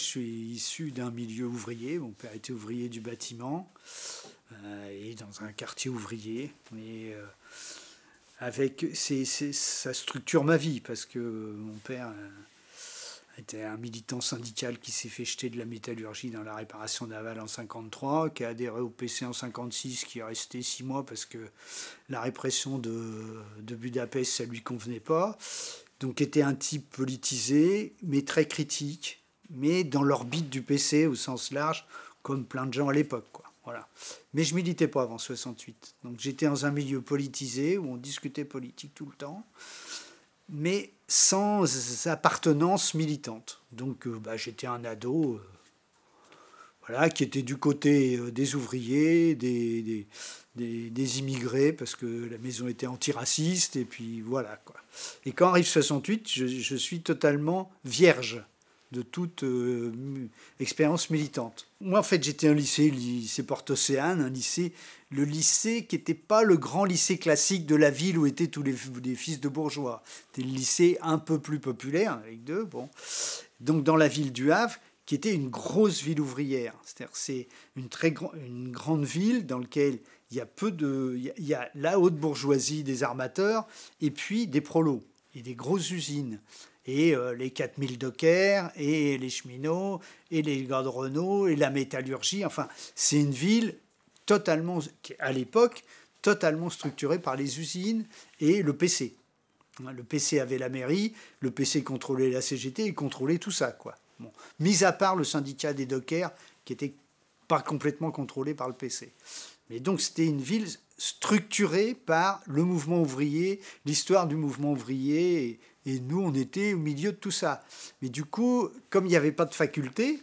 je suis issu d'un milieu ouvrier. Mon père était ouvrier du bâtiment euh, et dans un quartier ouvrier. Mais euh, avec ça structure ma vie parce que mon père euh, était un militant syndical qui s'est fait jeter de la métallurgie dans la réparation navale en 53, qui a adhéré au PC en 56, qui est resté six mois parce que la répression de, de Budapest, ça lui convenait pas. Donc était un type politisé, mais très critique, mais dans l'orbite du PC au sens large, comme plein de gens à l'époque. Voilà. Mais je militais pas avant 68. Donc j'étais dans un milieu politisé où on discutait politique tout le temps, mais sans appartenance militante. Donc euh, bah, j'étais un ado euh, voilà, qui était du côté euh, des ouvriers, des, des, des, immigrés, parce que la maison était antiraciste, et puis voilà. Quoi. Et quand arrive 68, je suis totalement vierge de toute euh, expérience militante. Moi, en fait, j'étais un lycée, lycée Porte-Océane, un lycée, le lycée qui n'était pas le grand lycée classique de la ville où étaient tous les, fils de bourgeois. C'était le lycée un peu plus populaire, avec deux, bon. Donc, dans la ville du Havre, qui était une grosse ville ouvrière. C'est-à-dire, c'est une très grande ville dans laquelle il y a peu de. y a la haute bourgeoisie des armateurs et puis des prolos et des grosses usines et euh, les 4000 dockers, et les cheminots, et les gardes Renault, et la métallurgie. Enfin, c'est une ville totalement, à l'époque, totalement structurée par les usines et le PC. Hein, le PC avait la mairie, le PC contrôlait la CGT il contrôlait tout ça, quoi. Bon. Mis à part le syndicat des dockers, qui était pas complètement contrôlé par le PC. Mais donc c'était une ville structurée par le mouvement ouvrier, l'histoire du mouvement ouvrier et nous, on était au milieu de tout ça. Mais du coup, comme il n'y avait pas de faculté,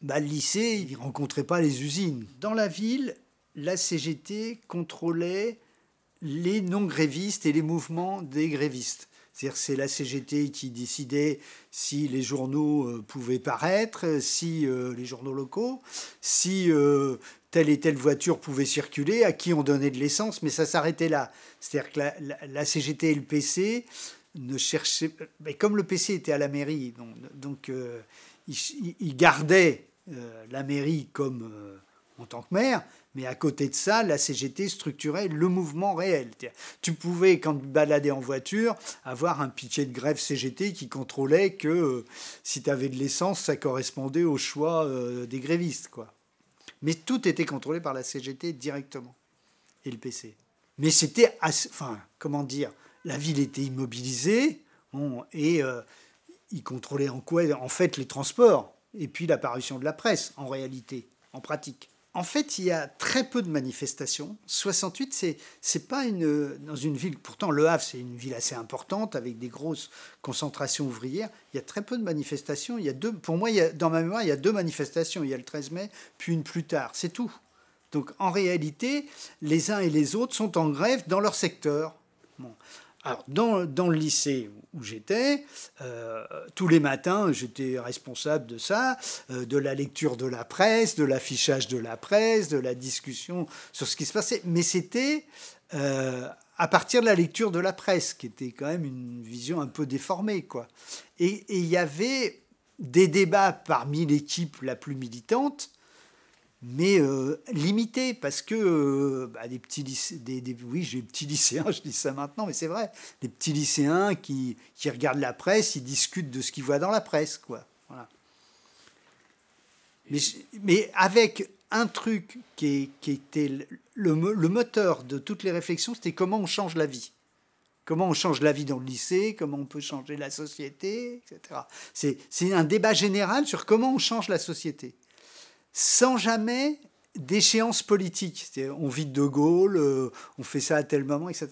bah, le lycée, il ne rencontrait pas les usines. Dans la ville, la CGT contrôlait les non-grévistes et les mouvements des grévistes. C'est-à-dire c'est la CGT qui décidait si les journaux euh, pouvaient paraître, si euh, les journaux locaux, si euh, telle et telle voiture pouvait circuler, à qui on donnait de l'essence, mais ça s'arrêtait là. C'est-à-dire que la CGT et le PC ne cherchait. Mais comme le PC était à la mairie, donc, euh, il, gardait euh, la mairie comme euh, en tant que maire, mais à côté de ça, la CGT structurait le mouvement réel. Tu pouvais, quand tu baladais en voiture, avoir un piquet de grève CGT qui contrôlait que si tu avais de l'essence, ça correspondait au choix des grévistes, quoi. Mais tout était contrôlé par la CGT directement et le PC. Mais c'était, enfin, comment dire, la ville était immobilisée et euh, ils contrôlaient en quoi En fait, les transports et puis l'apparition de la presse, en réalité, en pratique. En fait, il y a très peu de manifestations. 68, c'est c'est pas une dans une ville. Pourtant, Le Havre, c'est une ville assez importante avec des grosses concentrations ouvrières. Il y a très peu de manifestations. Il y a deux. Pour moi, dans ma mémoire, il y a deux manifestations. Il y a le 13 mai, puis une plus tard. C'est tout. Donc, en réalité, les uns et les autres sont en grève dans leur secteur. Bon. Alors, dans, le lycée où j'étais, euh, tous les matins, j'étais responsable de ça, euh, de la lecture de la presse, de l'affichage de la presse, de la discussion sur ce qui se passait. Mais c'était euh, à partir de la lecture de la presse, qui était quand même une vision un peu déformée. Quoi. Et il y avait des débats parmi l'équipe la plus militante mais euh, limité parce que euh, bah, des petits des, oui j'ai des petits lycéens je dis ça maintenant mais c'est vrai des petits lycéens qui, qui, regardent la presse ils discutent de ce qu'ils voient dans la presse quoi voilà. mais, mais, avec un truc qui, qui était le, le, le, moteur de toutes les réflexions c'était comment on change la vie comment on change la vie dans le lycée comment on peut changer la société etc c'est un débat général sur comment on change la société sans jamais d'échéance politique. On vide De Gaulle, euh, on fait ça à tel moment, etc.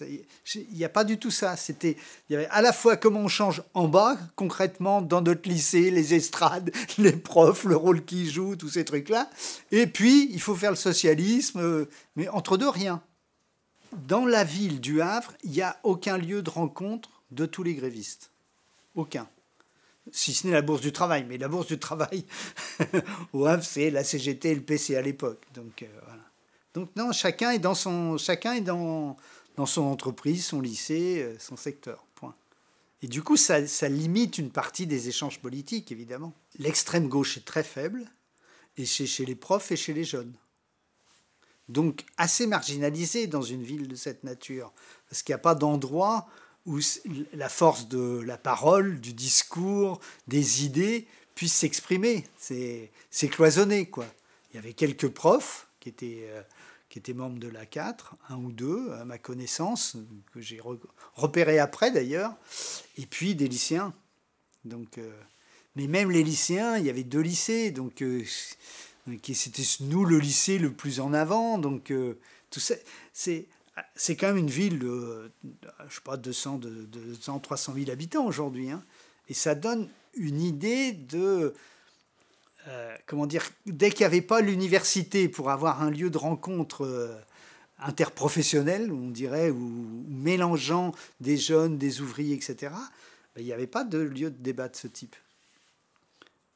Il n'y a pas du tout ça. C'était, il y avait à la fois comment on change en bas, concrètement, dans notre lycée, les estrades, les profs, le rôle qu'ils jouent, tous ces trucs-là. Et puis, il faut faire le socialisme, euh, mais entre deux, rien. Dans la ville du Havre, il n'y a aucun lieu de rencontre de tous les grévistes. Aucun si ce n'est la bourse du travail. Mais la bourse du travail au c'est la CGT et le PC à l'époque. Donc, euh, Donc non, chacun est dans son, chacun est dans, dans son entreprise, son lycée, euh, son secteur. Point. Et du coup, ça, limite une partie des échanges politiques, évidemment. L'extrême gauche est très faible, et chez, chez les profs et chez les jeunes. Donc assez marginalisé dans une ville de cette nature, parce qu'il n'y a pas d'endroit où la force de la parole, du discours, des idées puissent s'exprimer. C'est cloisonné, quoi. Il y avait quelques profs qui étaient, euh, qui étaient membres de la 4, un ou deux, à ma connaissance, que j'ai repéré après d'ailleurs, et puis des lycéens. Donc, euh, mais même les lycéens, il y avait deux lycées, donc euh, c'était nous le lycée le plus en avant. Donc tout ça, c'est c'est quand même une ville de, je sais pas, 200, 200 300 000 habitants aujourd'hui. Hein. Et ça donne une idée de. Euh, comment dire Dès qu'il n'y avait pas l'université pour avoir un lieu de rencontre euh, interprofessionnel, on dirait, ou mélangeant des jeunes, des ouvriers, etc., ben, il n'y avait pas de lieu de débat de ce type.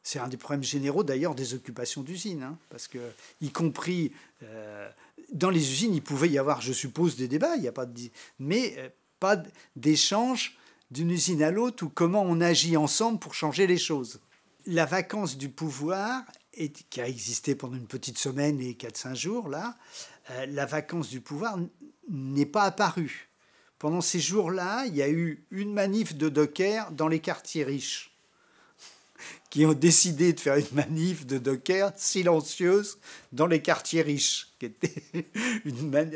C'est un des problèmes généraux d'ailleurs des occupations d'usine, hein, parce que, y compris. Euh, dans les usines, il pouvait y avoir, je suppose, des débats, il y a pas de, mais euh, pas d'échange d'une usine à l'autre ou comment on agit ensemble pour changer les choses. La vacance du pouvoir, qui a existé pendant une petite semaine et 4-5 jours, là, euh, la vacance du pouvoir n'est pas apparue. Pendant ces jours-là, il y a eu une manif de Docker dans les quartiers riches qui ont décidé de faire une manif de Docker silencieuse dans les quartiers riches.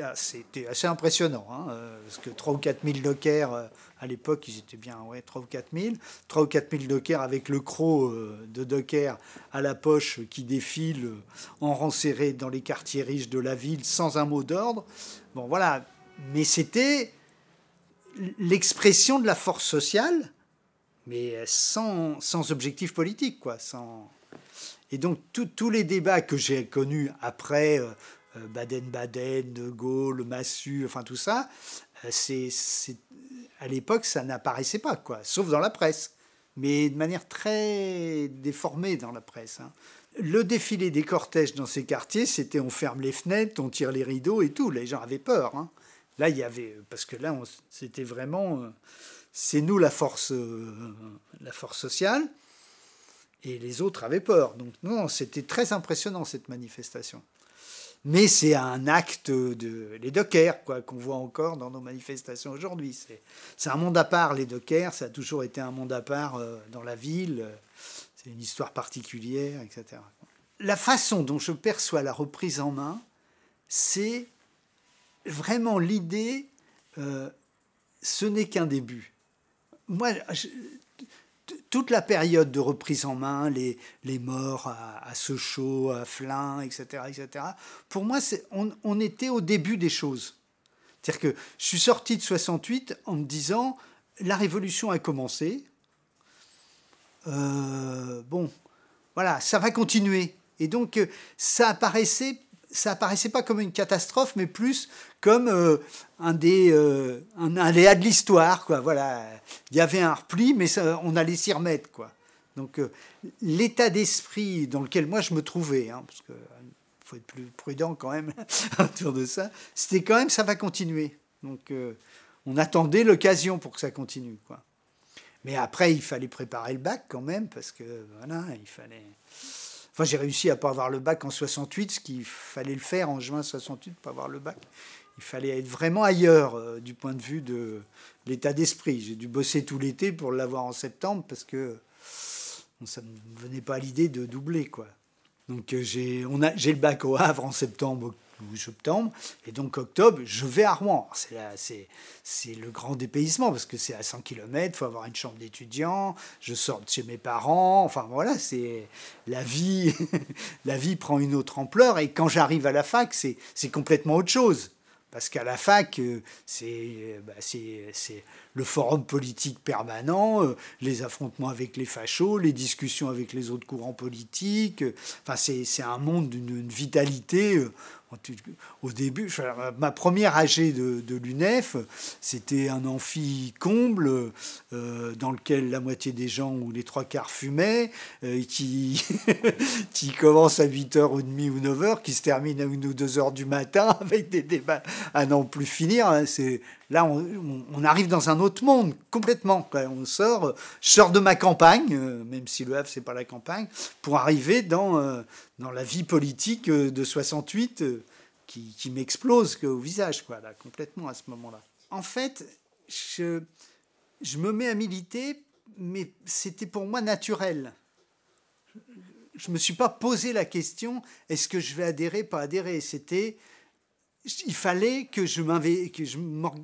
Ah, c'était assez impressionnant, hein, euh, parce que 3 ou 4 000 dockers, euh, à l'époque, ils étaient bien, ouais, 3 ou 4 000. 3 ou 4 000 dockers avec le croc euh, de Docker à la poche qui défile en rang serré dans les quartiers riches de la ville sans un mot d'ordre. Bon, voilà. Mais c'était l'expression de la force sociale mais euh, sans, sans objectif politique, quoi. Sans... Et donc tous les débats que j'ai connus après euh, euh, Baden-Baden, De Gaulle, Massu, enfin tout ça, c'est à l'époque ça n'apparaissait pas, quoi, sauf dans la presse, mais de manière très déformée dans la presse. Hein. Le défilé des cortèges dans ces quartiers, c'était on ferme les fenêtres, on tire les rideaux et tout. Les gens avaient peur. Hein. Là, il y avait parce que là, c'était vraiment c'est nous la force, euh, la force sociale. Et les autres avaient peur. Donc non, c'était très impressionnant cette manifestation. Mais c'est un acte de les dockers, quoi, qu'on voit encore dans nos manifestations aujourd'hui. C'est, c'est un monde à part, les dockers. Ça a toujours été un monde à part euh, dans la ville. C'est une histoire particulière, etc. La façon dont je perçois la reprise en main, c'est vraiment l'idée, euh, ce n'est qu'un début moi, toute la période de reprise en main, les, les morts à, Sochaux, à flin etc., etc., pour moi, on, on, était au début des choses. C'est-à-dire que je suis sorti de 68 en me disant, la révolution a commencé. Euh, bon, voilà, ça va continuer. Et donc, euh, ça apparaissait ça apparaissait pas comme une catastrophe, mais plus comme euh, un des euh, un aléa de l'histoire, quoi. Voilà, il y avait un repli, mais ça, on allait s'y remettre, quoi. Donc euh, l'état d'esprit dans lequel moi je me trouvais, hein, parce que faut être plus prudent quand même autour de ça, c'était quand même ça va continuer. Donc on attendait l'occasion pour que ça continue, quoi. Mais après il fallait préparer le bac quand même, parce que voilà, il fallait. Enfin, j'ai réussi à pas avoir le bac en 68, ce qu'il fallait le faire en juin 68, pas avoir le bac. Il fallait être vraiment ailleurs euh, du point de vue de l'état d'esprit. J'ai dû bosser tout l'été pour l'avoir en septembre parce que ça ne venait pas à l'idée de doubler, quoi. Donc euh, j'ai, on a, j'ai le bac au Havre en septembre, ou septembre. Et donc octobre, je vais à Rouen. C'est le grand dépaysement parce que c'est à 100 km, il faut avoir une chambre d'étudiant, je sors de chez mes parents. Enfin voilà, c'est la vie, la vie prend une autre ampleur. Et quand j'arrive à la fac, c'est complètement autre chose. Parce qu'à la fac, euh, c'est euh, bah, le forum politique permanent, euh, les affrontements avec les fachos, les discussions avec les autres courants politiques. Enfin, c'est un monde d'une vitalité au début, ma première AG de, l'UNEF, c'était un amphi comble euh, dans lequel la moitié des gens ou les trois quarts fumaient, euh, qui, qui commence à 8h 30 ou 9h, qui se termine à une ou deux heures du matin avec des débats à n'en plus finir. Hein. c'est Là, on, arrive dans un autre monde complètement. On sort, euh, je sors de ma campagne, euh, même si le Havre c'est pas la campagne, pour arriver dans euh, la vie politique de 68 qui, m'explose au visage, quoi, là, complètement à ce moment-là. En fait, je, me mets à militer, mais c'était pour moi naturel. Je ne me suis pas posé la question est-ce que je vais adhérer, pas adhérer C'était il fallait que je, que, je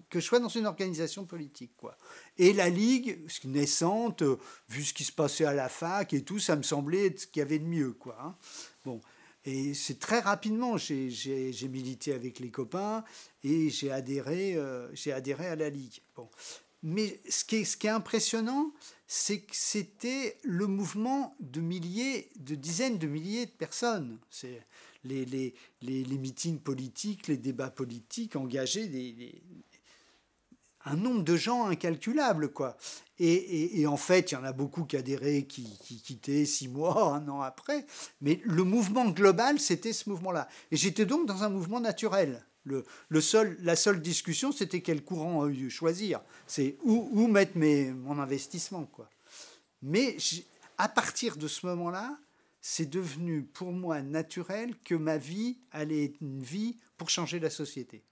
que je sois dans une organisation politique. Quoi. Et la Ligue, naissante, euh, vu ce qui se passait à la fac et tout, ça me semblait être ce qu'il y avait de mieux. Quoi, hein. bon. Et c'est très rapidement, j'ai milité avec les copains et j'ai adhéré, euh, j'ai adhéré à la Ligue. Bon. Mais ce qui est, ce qui est impressionnant, c'est que c'était le mouvement de milliers, de dizaines de milliers de personnes. C'est les, les, les, meetings politiques, les débats politiques, engagés un nombre de gens incalculable, quoi. Et, et, en fait, il y en a beaucoup qui adhéraient, qui, qui, quittaient six mois, un an après. Mais le mouvement global, c'était ce mouvement-là. Et j'étais donc dans un mouvement naturel. Le, le seul, la seule discussion, c'était quel courant choisir. C'est où, où, mettre mes, mon investissement, quoi. Mais à partir de ce moment-là, c'est devenu pour moi naturel que ma vie allait être une vie pour changer la société.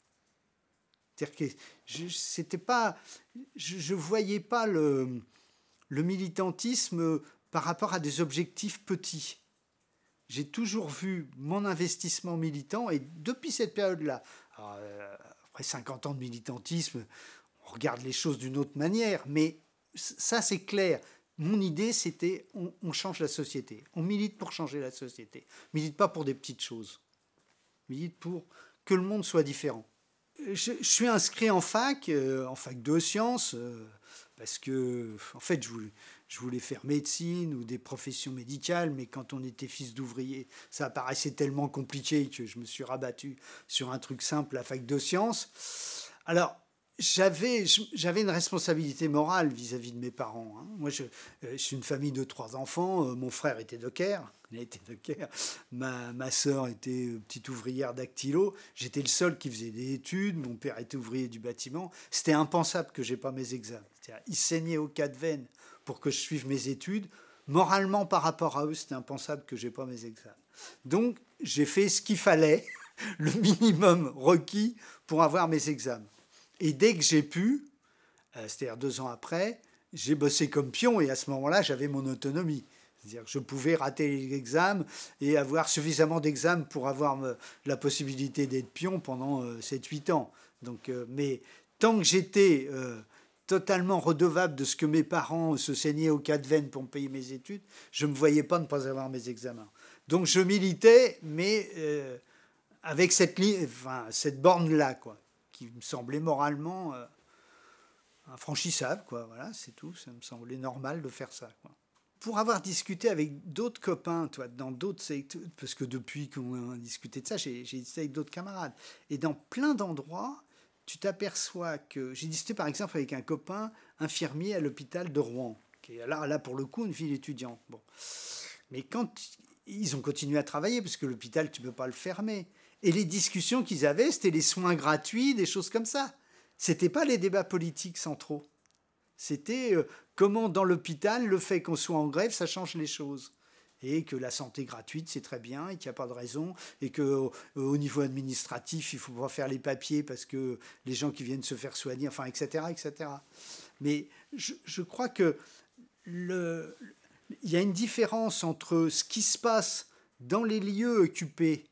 C'est-à-dire que je, ne pas, je, voyais pas le, le militantisme par rapport à des objectifs petits. J'ai toujours vu mon investissement militant et depuis cette période-là, euh, après 50 ans de militantisme, on regarde les choses d'une autre manière, mais ça c'est clair. Mon idée, c'était on, change la société. On milite pour changer la société. milite pas pour des petites choses. milite pour que le monde soit différent. Je, suis inscrit en fac, euh, en fac de sciences, euh, parce que, en fait, je voulais, je voulais faire médecine ou des professions médicales, mais quand on était fils d'ouvrier, ça paraissait tellement compliqué que je me suis rabattu sur un truc simple, la fac de sciences. Alors, j'avais, une responsabilité morale vis-à-vis de mes parents. Hein. Moi, euh, je, suis une famille de trois enfants. Euh, mon frère était docker. Il Ma, ma soeur était euh, petite ouvrière dactylo. J'étais le seul qui faisait des études. Mon père était ouvrier du bâtiment. C'était impensable que j'ai pas mes examens. Ils saignaient au cas de veine pour que je suive mes études. Moralement, par rapport à eux, c'était impensable que j'ai pas mes examens. Donc, j'ai fait ce qu'il fallait, le minimum requis pour avoir mes examens. Et dès que j'ai pu, euh, c'est-à-dire deux ans après, j'ai bossé comme pion et à ce moment-là, j'avais mon autonomie. C'est-à-dire que je pouvais rater l'examen et avoir suffisamment d'examens pour avoir euh, la possibilité d'être pion pendant 7-8 euh, ans. Donc, mais tant que j'étais totalement redevable de ce que mes parents se saignaient au cas de veine pour me payer mes études, je ne me voyais pas ne pas avoir mes examens. Donc je militais, mais avec cette, cette borne-là. quoi qui me semblait moralement euh, infranchissable, quoi. Voilà, c'est tout. Ça me semblait normal de faire ça. Pour avoir discuté avec d'autres copains, toi, dans d'autres parce que depuis qu'on a discuté de ça, j'ai discuté avec d'autres camarades. Et dans plein d'endroits, tu t'aperçois que j'ai discuté par exemple avec un copain infirmier à l'hôpital de Rouen, qui est là, là pour le coup une ville étudiante. Bon, mais quand ils ont continué à travailler parce que l'hôpital tu peux pas le fermer, et les discussions qu'ils avaient, c'était les soins gratuits, des choses comme ça. C'était pas les débats politiques centraux. C'était euh, comment dans l'hôpital, le fait qu'on soit en grève, ça change les choses. Et que la santé gratuite, c'est très bien, et qu'il n'y a pas de raison, et que euh, au, niveau administratif, il faut pas faire les papiers parce que les gens qui viennent se faire soigner, enfin, etc., etc. Mais je, crois que le, il y a une différence entre ce qui se passe dans les lieux occupés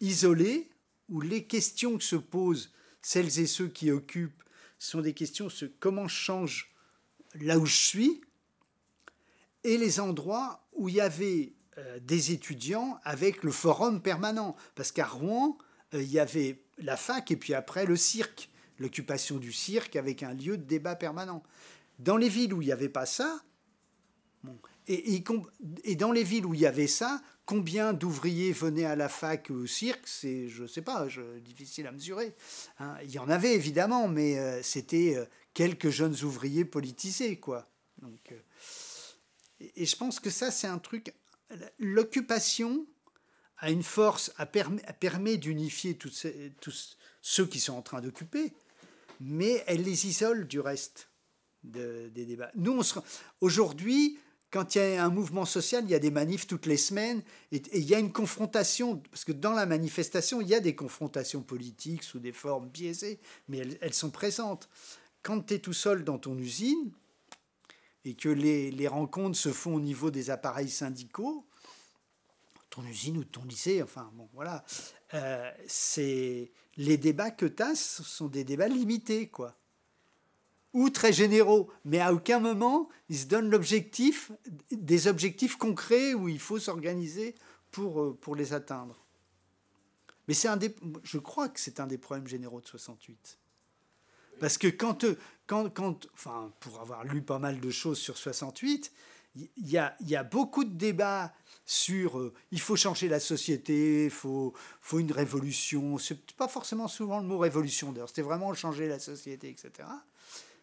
isolés où les questions que se posent celles et ceux qui occupent sont des questions sur comment je change là où je suis, et les endroits où il y avait euh, des étudiants avec le forum permanent. Parce qu'à Rouen, euh, il y avait la fac et puis après le cirque, l'occupation du cirque avec un lieu de débat permanent. Dans les villes où il n'y avait pas ça, et, dans les villes où il y avait ça, Combien d'ouvriers venaient à la fac ou au cirque C'est, je ne sais pas, je, difficile à mesurer. Hein. Il y en avait évidemment, mais euh, c'était euh, quelques jeunes ouvriers politisés, quoi. Donc, euh, et, je pense que ça, c'est un truc. L'occupation a une force, à permet, d'unifier tous ceux qui sont en train d'occuper, mais elle les isole du reste des débats. Nous, aujourd'hui, quand il y a un mouvement social, il y a des manifs toutes les semaines et, il y a une confrontation, parce que dans la manifestation, il y a des confrontations politiques sous des formes biaisées, mais elles, sont présentes. Quand tu es tout seul dans ton usine et que les, rencontres se font au niveau des appareils syndicaux, ton usine ou ton lycée, enfin bon, voilà, euh, c'est les débats que tu as sont des débats limités, quoi ou très généraux, mais à aucun moment ils se donnent l'objectif, des objectifs concrets où il faut s'organiser pour, euh, pour les atteindre. Mais c'est un des, je crois que c'est un des problèmes généraux de 68. Parce que quand, euh, quand, quand, enfin, pour avoir lu pas mal de choses sur 68, il y, a, beaucoup de débats sur euh, il faut changer la société, il faut, faut une révolution. C'est pas forcément souvent le mot révolution d'ailleurs, c'était vraiment changer la société, etc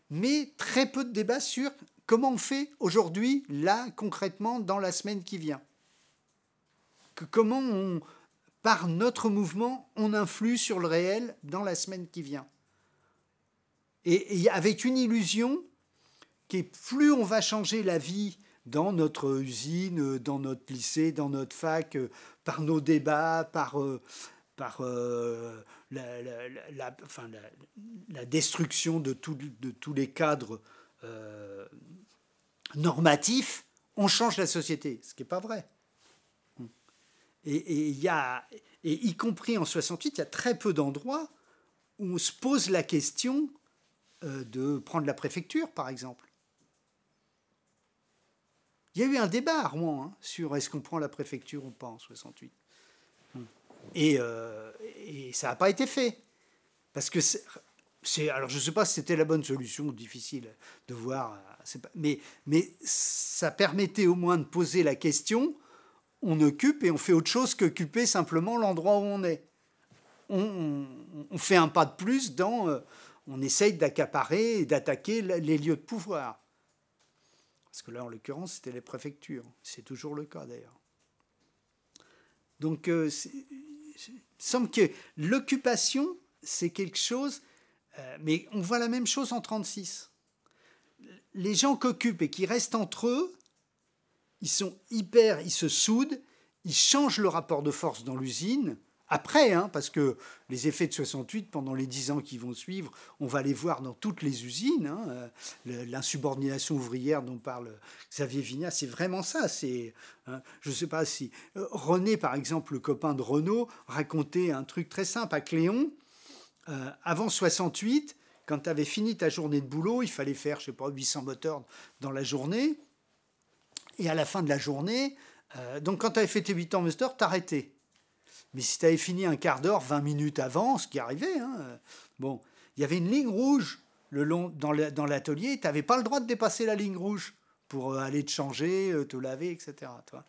mais très peu de débats sur comment on fait aujourd'hui, là, concrètement, dans la semaine qui vient. Que comment par notre mouvement, on influe sur le réel dans la semaine qui vient. Et, avec une illusion qui plus on va changer la vie dans notre usine, dans notre lycée, dans notre fac, euh, par nos débats, par... Euh, par euh, la, destruction de, tous les cadres euh, normatifs, on change la société, ce qui n'est pas vrai. Et, y y compris en 68, il y a très peu d'endroits où on se pose la question euh, de prendre la préfecture, par exemple. Il y a eu un débat à Rouen hein, sur est-ce qu'on prend la préfecture ou pas en 68. Euh, et, ça n'a pas été fait. Parce que c'est. Alors je ne sais pas si c'était la bonne solution, difficile de voir. mais, mais ça permettait au moins de poser la question on occupe et on fait autre chose qu'occuper simplement l'endroit où on est. On, fait un pas de plus dans. Euh, on essaye d'accaparer et d'attaquer les lieux de pouvoir. Parce que là, en l'occurrence, c'était les préfectures. C'est toujours le cas d'ailleurs. Donc, euh, semble que l'occupation, c'est quelque chose, euh, mais on voit la même chose en 36. Les gens qu'occupent et qui restent entre eux, ils sont hyper, ils se soudent, ils changent le rapport de force dans l'usine, après, hein, parce que les effets de 68, pendant les dix ans qui vont suivre, on va les voir dans toutes les usines. Hein, euh, l'insubordination ouvrière dont parle Xavier Vignat, c'est vraiment ça. C'est, hein, je ne sais pas si euh, René, par exemple, le copain de Renault, racontait un truc très simple à Cléon. Euh, avant 68, quand tu avais fini ta journée de boulot, il fallait faire, je sais pas, 800 moteurs dans la journée. Et à la fin de la journée, donc quand tu avais fait tes 8 ans moteurs, t'arrêtais. Mais si tu avais fini un quart d'heure, 20 minutes avant, ce qui arrivait, hein, euh, bon, il y avait une ligne rouge le long, dans l'atelier, tu n'avais pas le droit de dépasser la ligne rouge pour euh, aller te changer, euh, te laver, etc. Toi.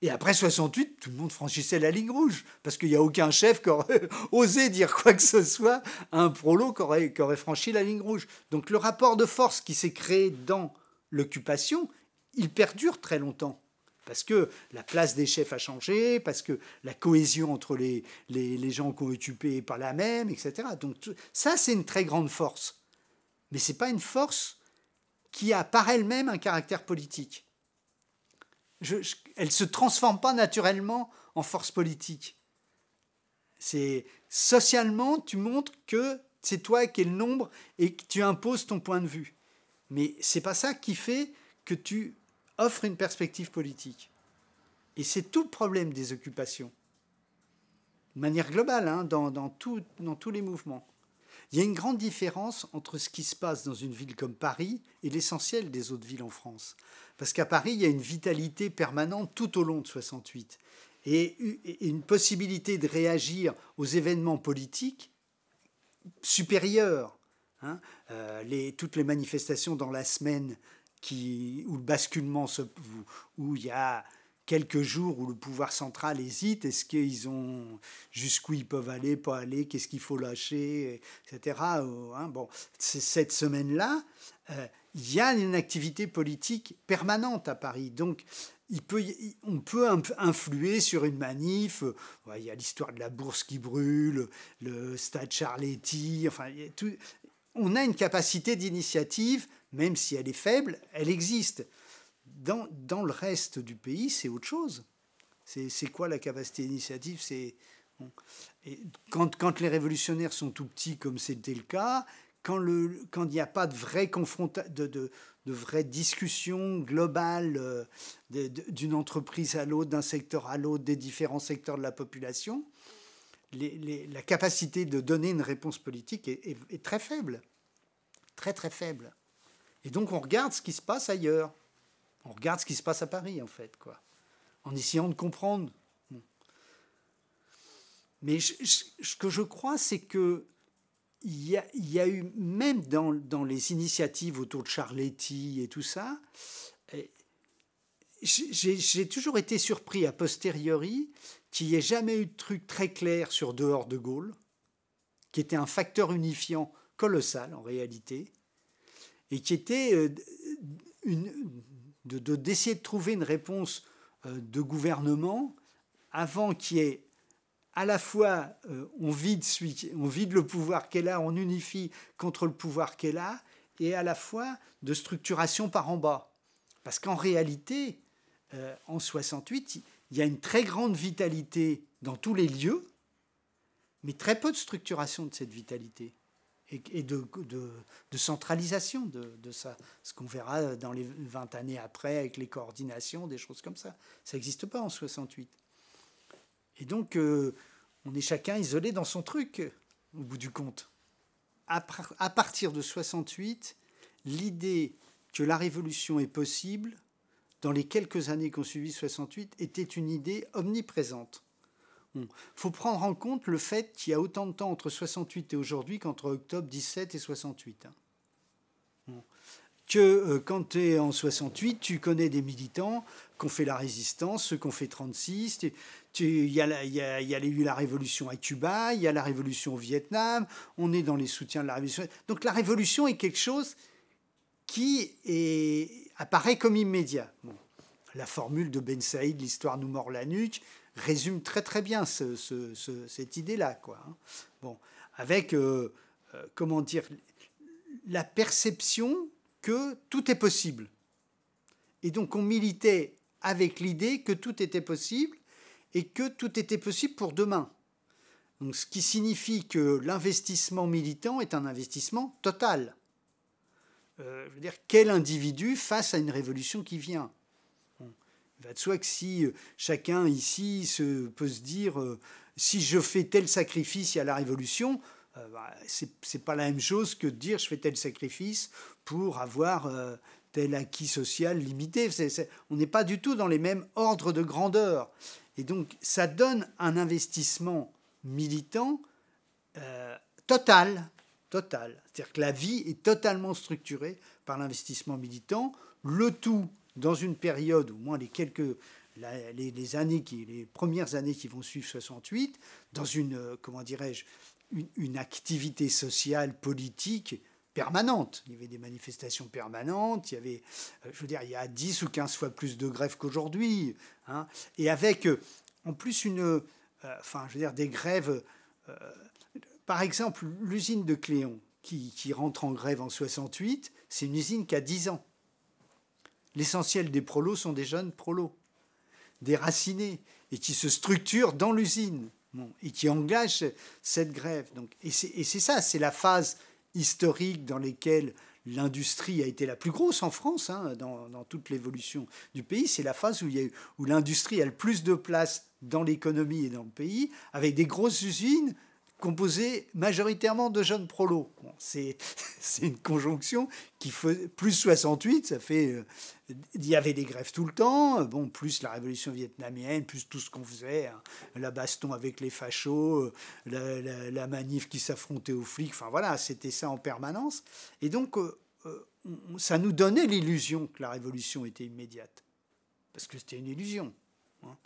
Et après 68, tout le monde franchissait la ligne rouge, parce qu'il n'y a aucun chef qui aurait osé dire quoi que ce soit à un prolo qui aurait franchi la ligne rouge. Donc le rapport de force qui s'est créé dans l'occupation, il perdure très longtemps. Parce que la place des chefs a changé, parce que la cohésion entre les, les, gens qui ont par la même, etc. Donc ça, c'est une très grande force. Mais ce n'est pas une force qui a par elle-même un caractère politique. elle ne se transforme pas naturellement en force politique. C'est socialement, tu montres que c'est toi qui es le nombre et que tu imposes ton point de vue. Mais c'est pas ça qui fait que tu offre une perspective politique. Et c'est tout le problème des occupations, de manière globale, hein, dans, dans, tout, dans tous les mouvements. Il y a une grande différence entre ce qui se passe dans une ville comme Paris et l'essentiel des autres villes en France. Parce qu'à Paris, il y a une vitalité permanente tout au long de 68 et une possibilité de réagir aux événements politiques supérieurs. Hein. Euh, les, toutes les manifestations dans la semaine où le basculement se, où il y a quelques jours où le pouvoir central hésite, est-ce qu'ils ont jusqu'où ils peuvent aller, pas aller, qu'est-ce qu'il faut lâcher, etc. Euh, hein, bon, cette semaine-là, euh, il y a une activité politique permanente à Paris, donc on peut influer sur une manif. Euh, il y a l'histoire de la bourse qui brûle, le stade Charletti, enfin on a une capacité d'initiative même si elle est faible, elle existe. Dans, dans le reste du pays, c'est autre chose. C'est quoi la capacité d'initiative C'est quand, quand, les révolutionnaires sont tout petits, comme c'était le cas, quand il quand n'y a pas de vraie confront de, de, de discussion globale euh, d'une entreprise à l'autre, d'un secteur à l'autre, des différents secteurs de la population, la capacité de donner une réponse politique est très faible. Très très faible. Et donc on regarde ce qui se passe ailleurs. On regarde ce qui se passe à Paris, en fait, quoi. En essayant de comprendre. Mais ce que je crois, c'est que il y, a, eu, même dans, dans, les initiatives autour de Charletti et tout ça, eh, j'ai toujours été surpris a posteriori qu'il n'y ait jamais eu de truc très clair sur dehors de Gaulle, qui était un facteur unifiant colossal en réalité et qui était euh, d'essayer de, de, trouver une réponse euh, de gouvernement avant qu'il y ait à la fois euh, on, vide on vide le pouvoir qu'elle a, on unifie contre le pouvoir qu'elle a, et à la fois de structuration par en bas. Parce qu'en réalité, en 68, il y a une très grande vitalité dans tous les lieux, mais très peu de structuration de cette vitalité et, de, centralisation de, ça. Ce qu'on verra dans les 20 années après avec les coordinations, des choses comme ça. Ça n'existe pas en 68. Et donc, euh, on est chacun isolé dans son truc, au bout du compte. À, partir de 68, l'idée que la révolution est possible, dans les quelques années qu'on suivi 68, était une idée omniprésente. Il hmm. faut prendre en compte le fait qu'il y a autant de temps entre 68 et aujourd'hui qu'entre octobre 17 et 68. Hein. Hmm. Que euh, quand tu es en 68, tu connais des militants ont fait la résistance, ceux qu'on fait 36. Il y, a eu la révolution à Cuba, il y a la révolution au Vietnam, on est dans les soutiens de la révolution. Donc la révolution est quelque chose qui apparaît comme immédiat. La formule de Ben Saïd, l'histoire nous mord la nuque, résume très très bien cette idée-là. Quoi. Hein. Bon, avec, euh, euh, comment dire, la perception que tout est possible. Et donc on militait avec l'idée que tout était possible et que tout était possible pour demain. Donc, ce qui signifie que l'investissement militant est un investissement total. Euh, je veux dire, quel individu face à une révolution qui vient va bah, de soi que si euh, chacun ici se, peut se dire euh, si je fais tel sacrifice, à la révolution. Euh, bah, c'est pas la même chose que de dire je fais tel sacrifice pour avoir tel acquis social limité. on n'est pas du tout dans les mêmes ordres de grandeur. Et donc ça donne un investissement militant total. total. C'est-à-dire que la vie est totalement structurée par l'investissement militant. Le tout dans une période, au moins les quelques les, années qui, les premières années qui vont suivre 68, dans une, euh, comment dirais-je, une, activité sociale, politique permanente. Il y avait des manifestations permanentes, il y avait, euh, je veux dire, il y a 10 ou 15 fois plus de grèves qu'aujourd'hui, hein. et avec, euh, en plus, une, enfin, je veux dire, des grèves, par exemple, l'usine de Cléon, qui, qui rentre en grève en 68, c'est une usine qui a 10 ans. L'essentiel des prolos sont des jeunes prolos, des racinés, et qui se structurent dans l'usine, et qui engagent cette grève. Donc, et c'est ça, c'est la phase historique dans laquelle l'industrie a été la plus grosse en France, hein, dans, toute l'évolution du pays. C'est la phase où l'industrie a le plus de place dans l'économie et dans le pays, avec des grosses usines composé majoritairement de jeunes prolos. c'est une conjonction qui fait plus 68, ça fait. Euh, il y avait des grèves tout le temps, bon, plus la révolution vietnamienne, plus tout ce qu'on faisait, hein. la baston avec les fachos, euh, la, manif qui s'affrontait aux flics, enfin voilà, c'était ça en permanence. Et donc, euh, ça nous donnait l'illusion que la révolution était immédiate, parce que c'était une illusion. Hein.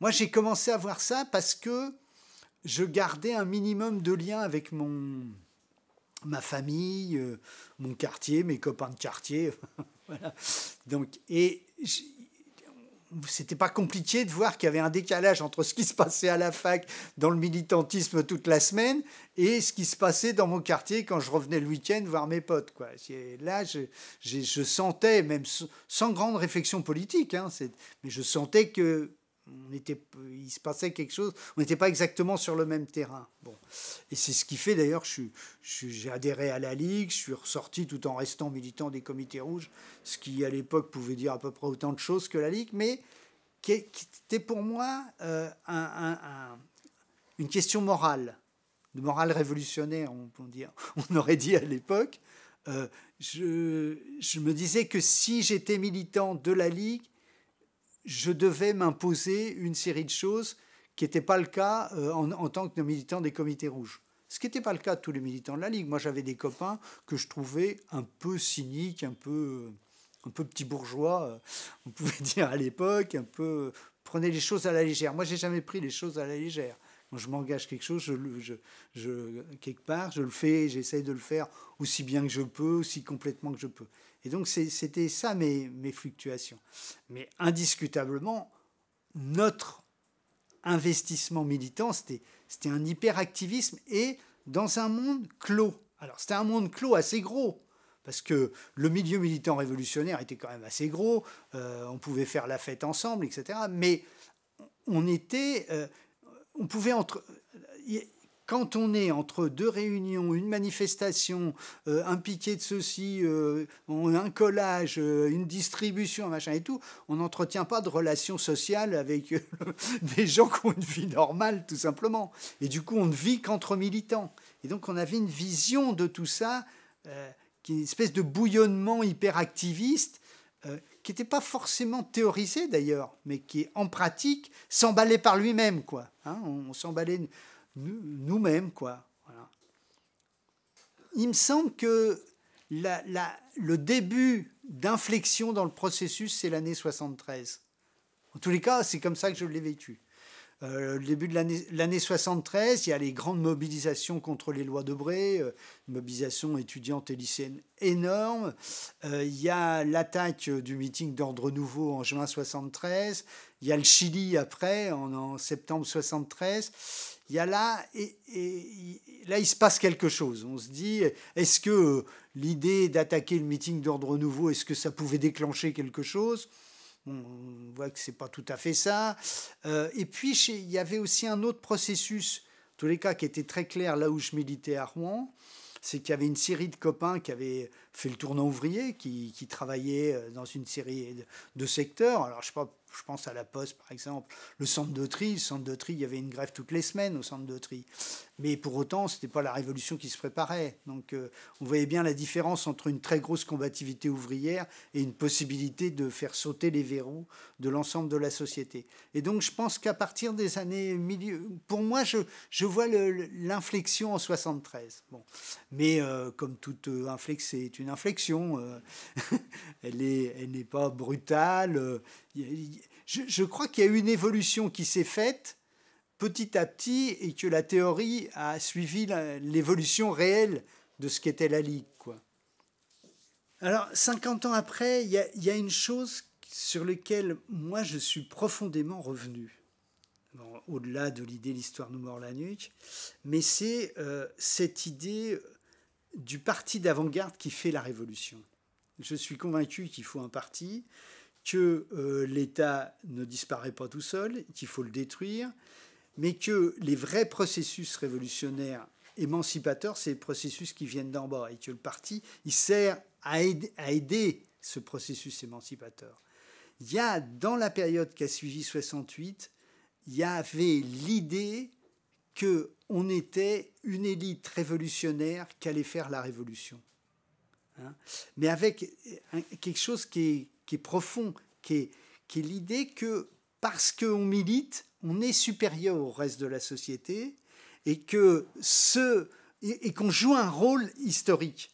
Moi, j'ai commencé à voir ça parce que je gardais un minimum de lien avec mon ma famille, euh, mon quartier, mes copains de quartier, Donc et c'était pas compliqué de voir qu'il y avait un décalage entre ce qui se passait à la fac dans le militantisme toute la semaine et ce qui se passait dans mon quartier quand je revenais le week-end voir mes potes. Là, je, sentais, même sans grande réflexion politique, hein, mais je sentais que on était, il se passait quelque chose. On n'était pas exactement sur le même terrain. Bon, et c'est ce qui fait d'ailleurs que j'ai adhéré à la ligue. Je suis ressorti tout en restant militant des comités rouges, ce qui à l'époque pouvait dire à peu près autant de choses que la ligue, mais qui, était pour moi euh, une question morale, de morale révolutionnaire, on, on aurait dit à l'époque. Euh, je me disais que si j'étais militant de la ligue je devais m'imposer une série de choses qui n'étaient pas le cas euh, en, tant que militant des comités rouges. Ce qui n'était pas le cas de tous les militants de la Ligue. Moi, j'avais des copains que je trouvais un peu cyniques, un peu, euh, un peu petits bourgeois, euh, on pouvait dire à l'époque, un peu prenez les choses à la légère. Moi, j'ai jamais pris les choses à la légère. Quand je m'engage quelque chose, quelque part, je le fais, j'essaye de le faire aussi bien que je peux, aussi complètement que je peux. Et donc c'était ça mes, mes fluctuations. Mais indiscutablement, notre investissement militant, c'était un hyperactivisme et dans un monde clos. Alors c'était un monde clos assez gros, parce que le milieu militant révolutionnaire était quand même assez gros, euh, on pouvait faire la fête ensemble, etc. Mais on était... Euh, on pouvait entre quand on est entre deux réunions, une manifestation, euh, un piquet de ceci, euh, un collage, euh, une distribution, machin et tout, on n'entretient pas de relations sociales avec des gens qui ont une vie normale, tout simplement. Et du coup, on ne vit qu'entre militants. Et donc, on avait une vision de tout ça, qui est une espèce de bouillonnement hyperactiviste, qui n'était pas forcément théorisé d'ailleurs, mais qui, en pratique, s'emballait par lui-même, quoi. Hein. on s'emballait nous-mêmes, quoi. Il me semble que le début d'inflexion dans le processus, c'est l'année 73. En tous les cas, c'est comme ça que je l'ai vécu. Euh, le début de l'année 73, il y a les grandes mobilisations contre les lois de Bré, mobilisations mobilisation étudiante et lycéenne énorme. Euh, il y a l'attaque euh, du meeting d'ordre nouveau en juin 73. Il y a le Chili après, en, septembre 73. Il y a là, et, et, là, il se passe quelque chose. On se dit, est-ce que l'idée d'attaquer le meeting d'ordre nouveau, est-ce que ça pouvait déclencher quelque chose on voit que c'est pas tout à fait ça. Euh, et puis il y avait aussi un autre processus, en tous les cas qui était très clair là où je militais à Rouen, c'est qu'il y avait une série de copains qui avaient fait le tournant ouvrier, qui, travaillaient euh, dans une série de, secteurs. Alors je sais pas je pense à la Poste par exemple, le centre de tri, le centre de tri, il y avait une grève toutes les semaines au centre de tri. Mais pour autant, ce n'était pas la révolution qui se préparait. Donc euh, on voyait bien la différence entre une très grosse combativité ouvrière et une possibilité de faire sauter les verrous de l'ensemble de la société. Et donc je pense qu'à partir des années milieu, pour moi, je, vois l'inflexion en 73. Bon. Mais euh, comme toute euh, inflexion, c'est une inflexion, elle n'est elle pas brutale je, crois qu'il y a eu une évolution qui s'est faite petit à petit et que la théorie a suivi l'évolution réelle de ce qu'était la Ligue. Quoi. Alors, 50 ans après, il y, a, une chose sur laquelle moi je suis profondément revenu, au-delà de l'idée l'histoire nous mord la nuque, mais c'est euh, cette idée du parti d'avant-garde qui fait la révolution. Je suis convaincu qu'il faut un parti, que euh, l'État ne disparaît pas tout seul, qu'il faut le détruire, mais que les vrais processus révolutionnaires émancipateurs, c'est les processus qui viennent d'en bas, et que le parti, il sert à aider, ce processus émancipateur. Il y a, dans la période qui a suivi 68, il y avait l'idée que on était une élite révolutionnaire qui allait faire la révolution. Hein. Mais avec euh, quelque chose qui est qui est profond, qui est, l'idée que parce qu'on milite, on est supérieur au reste de la société et que ce et, qu'on joue un rôle historique.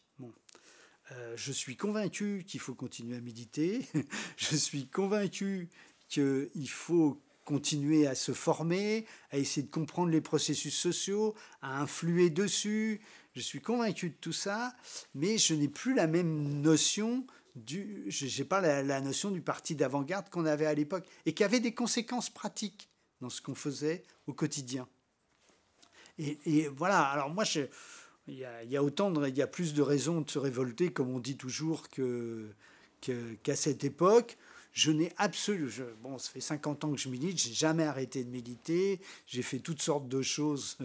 Euh, je suis convaincu qu'il faut continuer à méditer. je suis convaincu qu'il faut continuer à se former, à essayer de comprendre les processus sociaux, à influer dessus. Je suis convaincu de tout ça, mais je n'ai plus la même notion du, j'ai pas la, notion du parti d'avant-garde qu'on avait à l'époque et qui avait des conséquences pratiques dans ce qu'on faisait au quotidien. Et, voilà. Alors moi, il y, y, a autant, il y a plus de raisons de se révolter, comme on dit toujours, que qu'à cette époque. Je n'ai absolument, bon, ça fait 50 ans que je milite, j'ai jamais arrêté de militer, j'ai fait toutes sortes de choses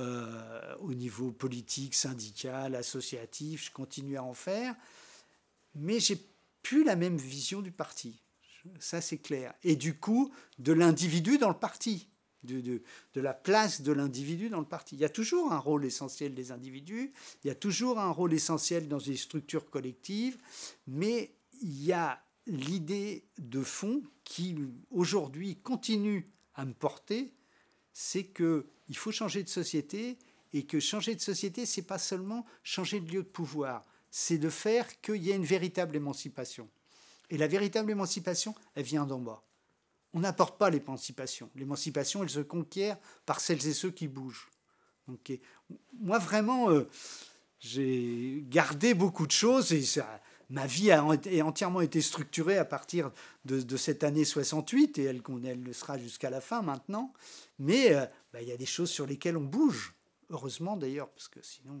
euh, au niveau politique, syndical, associatif, je continue à en faire mais j'ai plus la même vision du parti. Ça, c'est clair. Et du coup, de l'individu dans le parti, de, la place de l'individu dans le parti. Il y a toujours un rôle essentiel des individus, il y a toujours un rôle essentiel dans les structures collectives, mais il y a l'idée de fond qui, aujourd'hui, continue à me porter, c'est qu'il faut changer de société et que changer de société, ce n'est pas seulement changer de lieu de pouvoir c'est de faire qu'il y ait une véritable émancipation. Et la véritable émancipation, elle vient d'en bas. On n'apporte pas l'émancipation. L'émancipation, elle se conquiert par celles et ceux qui bougent. Donc, moi, vraiment, euh, j'ai gardé beaucoup de choses et ça, ma vie a entièrement été structurée à partir de, cette année 68 et elle, elle le sera jusqu'à la fin maintenant. Mais euh, bah, il y a des choses sur lesquelles on bouge. Heureusement d'ailleurs, parce que sinon